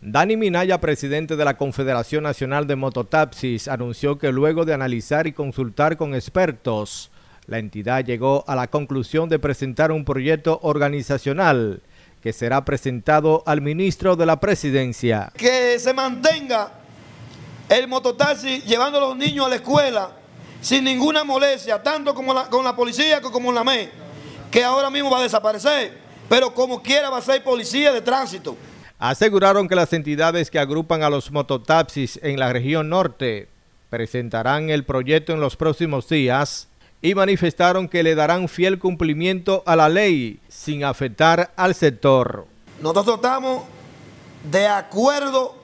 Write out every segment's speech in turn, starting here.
Dani Minaya, presidente de la Confederación Nacional de Mototaxis, anunció que luego de analizar y consultar con expertos, la entidad llegó a la conclusión de presentar un proyecto organizacional que será presentado al ministro de la presidencia. Que se mantenga el mototaxi llevando a los niños a la escuela sin ninguna molestia, tanto como con la policía como con la ME, que ahora mismo va a desaparecer, pero como quiera va a ser policía de tránsito aseguraron que las entidades que agrupan a los mototaxis en la región norte presentarán el proyecto en los próximos días y manifestaron que le darán fiel cumplimiento a la ley sin afectar al sector. Nosotros estamos de acuerdo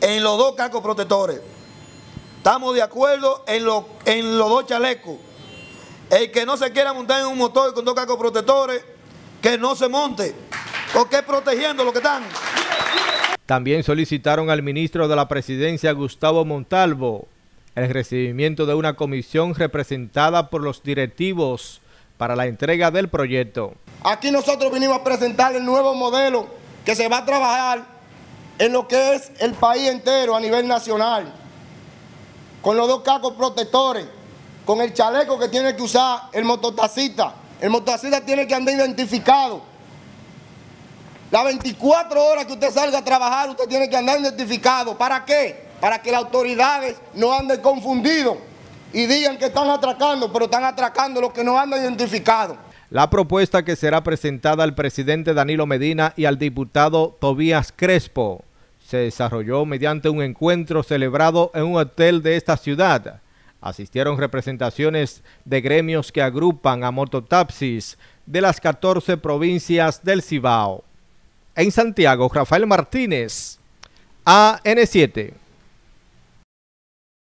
en los dos cascos protectores, estamos de acuerdo en, lo, en los dos chalecos. El que no se quiera montar en un motor con dos cascos protectores, que no se monte. ¿O qué protegiendo lo que están? También solicitaron al ministro de la Presidencia, Gustavo Montalvo, el recibimiento de una comisión representada por los directivos para la entrega del proyecto. Aquí nosotros vinimos a presentar el nuevo modelo que se va a trabajar en lo que es el país entero a nivel nacional, con los dos cascos protectores, con el chaleco que tiene que usar el mototacita El mototaxista tiene que andar identificado las 24 horas que usted salga a trabajar, usted tiene que andar identificado. ¿Para qué? Para que las autoridades no anden confundidos y digan que están atracando, pero están atracando los que no andan identificados. La propuesta que será presentada al presidente Danilo Medina y al diputado Tobías Crespo se desarrolló mediante un encuentro celebrado en un hotel de esta ciudad. Asistieron representaciones de gremios que agrupan a mototaxis de las 14 provincias del Cibao. En Santiago, Rafael Martínez, AN7.